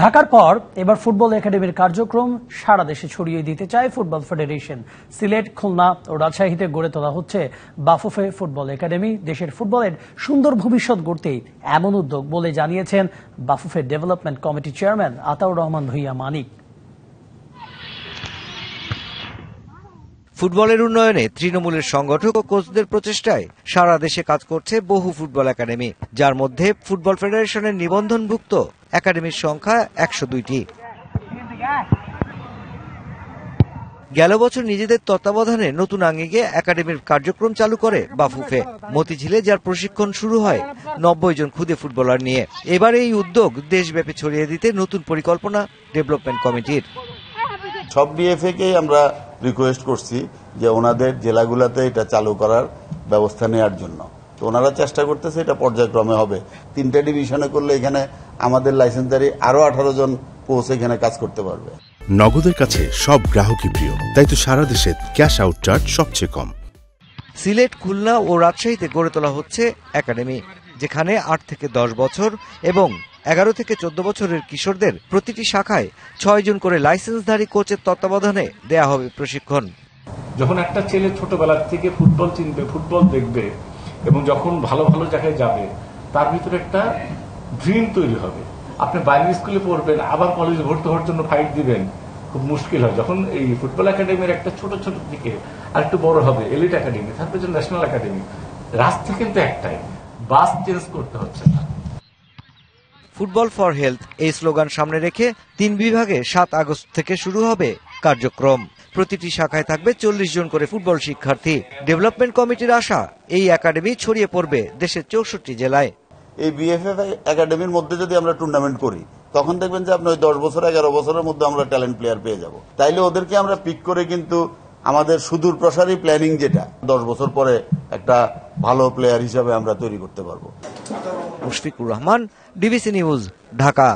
ঢাকার পর এবার ফুটবল একাডেমির কার্যক্রম সারা দেশে ছড়িয়ে দিতে চায় ফুটবল ফেডারেশন সিলেট খুলনা ও রাজশাহীতে গড়ে তোলা হচ্ছে বাফুফে ফুটবল একাডেমি দেশের ফুটবলের সুন্দর ভবিষ্যৎ গড়তেই এমন উদ্যোগ বলে জানিয়েছেন Bafufe development committee chairman Ataur Rahman Bhuiyan Manik ফুটবলের উন্নয়নে তৃণমূলের সংগঠক ও কোচদের প্রচেষ্টায় সারা দেশে কাজ করছে বহু ফুটবল একাডেমি যার মধ্যে ফুটবল ফেডারেশনের নিবন্ধনভুক্ত একাডেমির সংখ্যা একশো দুইটি গেল বছর নিজেদের তত্ত্বাবধানে নতুন আঙ্গিকে একাডেমির কার্যক্রম চালু করে বাফুফে মতিঝিলে যার প্রশিক্ষণ শুরু হয় নব্বই জন ক্ষুদে ফুটবলার নিয়ে এবার এই উদ্যোগ দেশব্যাপী ছড়িয়ে দিতে নতুন পরিকল্পনা ডেভেলপমেন্ট কমিটির সব বিএফএ কে আমরা রিকোয়েস্ট করছি যে ওনাদের জেলাগুলাতে এটা চালু করার ব্যবস্থা নেওয়ার জন্য তো ওনারা চেষ্টা করতেছে এটা পর্যায়ক্রমে হবে তিনটা ডিভিশনে করলে এখানে আমাদের লাইসেন্সারি আরও আঠারো জন পৌঁছে এখানে কাজ করতে পারবে নগদের কাছে সব গ্রাহকই প্রিয় তাই তো সারা দেশে ক্যাশ আউট চার্জ সবচেয়ে কম সিলেট খুলনা ও রাজশাহীতে গড়ে তোলা হচ্ছে একাডেমি যেখানে আট থেকে দশ বছর এবং এগারো থেকে চোদ্দ বছরের কিশোরদের প্রতিটি শাখায় ছয় জন করে লাইসেন্সধারী কোচের তত্ত্বাবধানে দেয়া হবে প্রশিক্ষণ যখন একটা ছেলে ছোটবেলার থেকে ফুটবল চিনবে ফুটবল দেখবে এবং যখন ভালো ভালো জায়গায় যাবে তার ভিতরে একটা ড্রিম তৈরি হবে আপনি বাইরের স্কুলে পড়বেন আবার কলেজে ভর্তি হওয়ার জন্য ফাইট দিবেন খুব মুশকিল হয় যখন এই ফুটবল একাডেমির একটা ছোট ছোট দিকে আর একটু বড় হবে এলিট একাডেমি তারপরে ন্যাশনাল একাডেমি রাস্তা কিন্তু একটাই বাস চেঞ্জ করতে হচ্ছে না ফুটবল ফর হেলথ এই স্লোগান সামনে রেখে তিন বিভাগে সাত আগস্ট থেকে শুরু হবে কার্যক্রম প্রতিটি শাখায় থাকবে চল্লিশ জন করে ফুটবল শিক্ষার্থী ডেভেলপমেন্ট কমিটির আশা এই একাডেমি ছড়িয়ে পড়বে দেশের চৌষট্টি জেলায় এই বিএফএফ একাডেমির মধ্যে যদি আমরা টুর্নামেন্ট করি তখন দেখবেন যে আপনার দশ বছর এগারো বছরের মধ্যে আমরা ট্যালেন্ট প্লেয়ার পেয়ে যাব তাইলে ওদেরকে আমরা পিক করে কিন্তু আমাদের সুদূর প্রসারী প্ল্যানিং যেটা দশ বছর পরে একটা ভালো প্লেয়ার হিসাবে আমরা তৈরি করতে পারবো মুশফিকুর রহমান ডিবিসি নিউজ ঢাকা